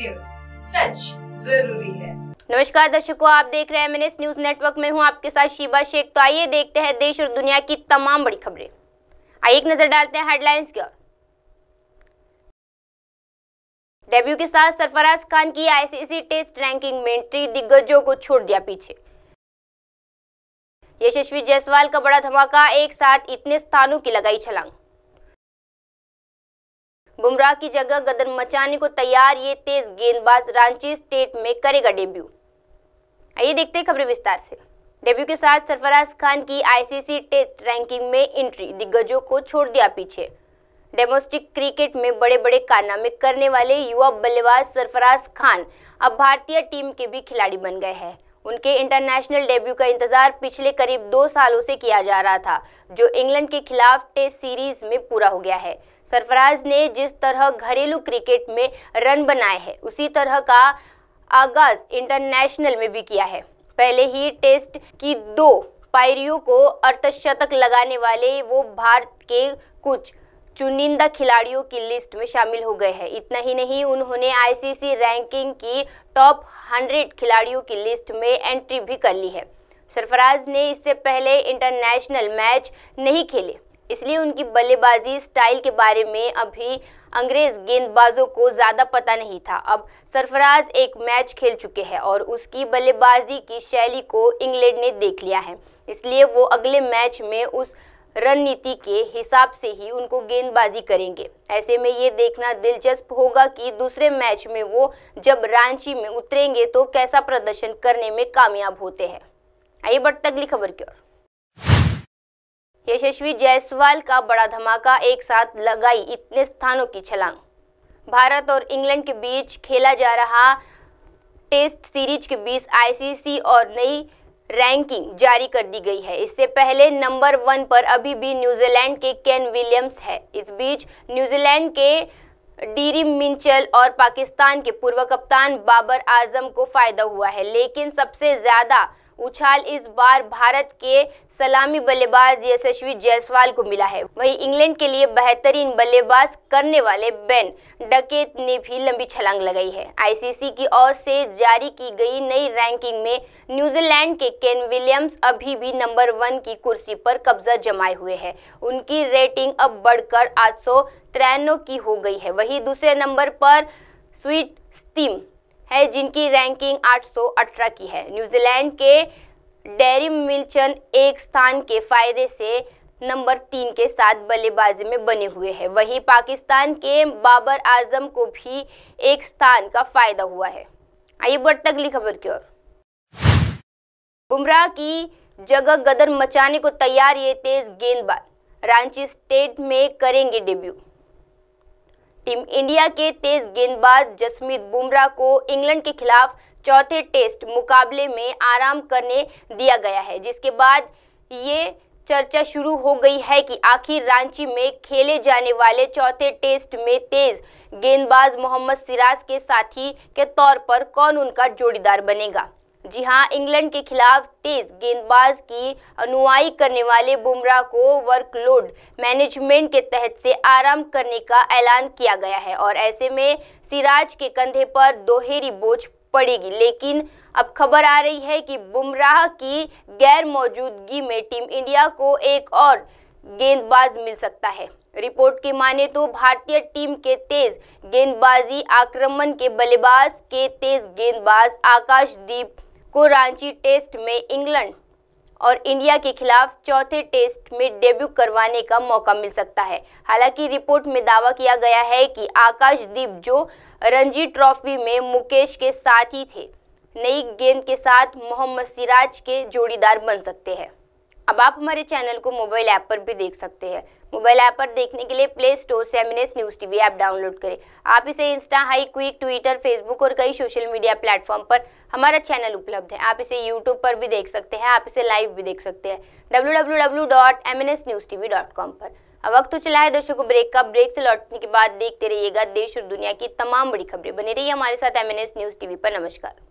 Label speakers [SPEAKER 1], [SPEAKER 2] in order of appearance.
[SPEAKER 1] news सच जरूरी है नमस्कार दर्शकों आप देख रहे हैं एम न्यूज नेटवर्क में हूं आपके साथ शिबा शेख तो आइए देखते हैं देश और दुनिया की तमाम बड़ी खबरें आइए एक नजर डालते हैं हेडलाइंस की ओर डेब्यू के साथ सरफराज खान की आईसीसी टेस्ट रैंकिंग में एंट्री दिग्गजों को छोड़ दिया पीछे यशस्वी जायसवाल का बड़ा धमाका एक साथ इतने स्थानों की लगाई छलांग बुमराह की जगह गदर मचाने को तैयार ये तेज गेंदबाज रांची स्टेट में करेगा डेब्यू आइए देखते हैं खबरें विस्तार से डेब्यू के साथ सरफराज खान की आईसीसी टेस्ट रैंकिंग में एंट्री दिग्गजों को छोड़ दिया पीछे डोमेस्टिक क्रिकेट में बड़े बड़े कारनामे करने वाले युवा बल्लेबाज सरफराज खान अब भारतीय टीम के भी खिलाड़ी बन गए हैं उनके इंटरनेशनल डेब्यू का इंतजार पिछले करीब दो सालों से किया जा रहा था जो इंग्लैंड के खिलाफ टेस्ट सीरीज में पूरा हो गया है सरफराज ने जिस तरह घरेलू क्रिकेट में रन बनाए हैं उसी तरह का आगाज इंटरनेशनल में भी किया है पहले ही टेस्ट की दो पायरियों को अर्धशतक लगाने वाले वो भारत के कुछ चुनिंदा खिलाड़ियों की लिस्ट में शामिल हो गए हैं इतना ही नहीं उन्होंने आईसीसी रैंकिंग की टॉप 100 खिलाड़ियों की लिस्ट में एंट्री भी कर ली है सरफराज ने इससे पहले इंटरनेशनल मैच नहीं खेले इसलिए उनकी बल्लेबाजी स्टाइल के बारे में अभी अंग्रेज गेंदबाजों को ज़्यादा पता नहीं था अब सरफराज एक मैच खेल चुके हैं और उसकी बल्लेबाजी की शैली को इंग्लैंड ने देख लिया है इसलिए वो अगले मैच में उस रणनीति के हिसाब से ही उनको गेंदबाजी करेंगे ऐसे में ये देखना दिलचस्प होगा कि दूसरे मैच में वो जब रांची में उतरेंगे तो कैसा प्रदर्शन करने में कामयाब होते हैं आइए बढ़ते अगली खबर की ओर यशस्वी जायसवाल का बड़ा धमाका एक साथ लगाई इतने स्थानों की छलांग भारत और इंग्लैंड के बीच खेला जा रहा टेस्ट सीरीज के बीच आईसीसी और नई रैंकिंग जारी कर दी गई है इससे पहले नंबर वन पर अभी भी न्यूजीलैंड के केन विलियम्स है इस बीच न्यूजीलैंड के डीरी मिंचल और पाकिस्तान के पूर्व कप्तान बाबर आजम को फायदा हुआ है लेकिन सबसे ज्यादा उछाल इस बार भारत के सलामी बल्लेबाज यशस्वी जायसवाल को मिला है वहीं इंग्लैंड के लिए बेहतरीन बल्लेबाज करने वाले बेन डकेत ने भी लंबी छलांग लगाई है आईसीसी की ओर से जारी की गई नई रैंकिंग में न्यूजीलैंड के केन विलियम्स अभी भी नंबर वन की कुर्सी पर कब्जा जमाए हुए है उनकी रेटिंग अब बढ़कर आठ की हो गई है वही दूसरे नंबर पर स्वीट स्टीम जिनकी रैंकिंग 818 की है न्यूजीलैंड के डेरी मिल्चन एक स्थान के फायदे से नंबर तीन के साथ बल्लेबाजी में बने हुए हैं वहीं पाकिस्तान के बाबर आजम को भी एक स्थान का फायदा हुआ है आइए बढ़ते अगली खबर की ओर बुमराह की जगह गदर मचाने को तैयार ये तेज गेंदबाज रांची स्टेट में करेंगे डेब्यू टीम इंडिया के तेज गेंदबाज जसमीत बुमराह को इंग्लैंड के खिलाफ चौथे टेस्ट मुकाबले में आराम करने दिया गया है जिसके बाद ये चर्चा शुरू हो गई है कि आखिर रांची में खेले जाने वाले चौथे टेस्ट में तेज गेंदबाज मोहम्मद सिराज के साथी के तौर पर कौन उनका जोड़ीदार बनेगा जी हां इंग्लैंड के खिलाफ तेज गेंदबाज की अनुवाई करने वाले बुमराह को वर्कलोड मैनेजमेंट के तहत से आराम करने का ऐलान किया गया है और ऐसे में सिराज के कंधे पर दोहेरी बोझ पड़ेगी लेकिन अब खबर आ रही है कि बुमराह की गैर मौजूदगी में टीम इंडिया को एक और गेंदबाज मिल सकता है रिपोर्ट के माने तो भारतीय टीम के तेज गेंदबाजी आक्रमण के बल्लेबाज के तेज गेंदबाज आकाशदीप को रांची टेस्ट में इंग्लैंड और इंडिया के खिलाफ चौथे टेस्ट में डेब्यू करवाने का मौका मिल सकता है हालांकि रिपोर्ट में दावा किया गया है कि आकाशदीप जो रणजी ट्रॉफी में मुकेश के साथ ही थे नई गेंद के साथ मोहम्मद सिराज के जोड़ीदार बन सकते हैं अब आप हमारे चैनल को मोबाइल ऐप पर भी देख सकते हैं मोबाइल ऐप पर देखने के लिए प्ले स्टोर से M news TV app download करें आप इसे इंस्टा हाई क्विक ट्विटर फेसबुक और कई सोशल मीडिया प्लेटफॉर्म पर हमारा चैनल उपलब्ध है आप इसे यूट्यूब पर भी देख सकते हैं आप इसे लाइव भी देख सकते हैं डब्ल्यू पर अब वक्त तो चला है दर्शकों को ब्रेक का ब्रेक से लौटने के बाद देखते रहिएगा देश और दुनिया की तमाम बड़ी खबरें बनी रही हमारे साथ एम न्यूज़ टीवी पर नमस्कार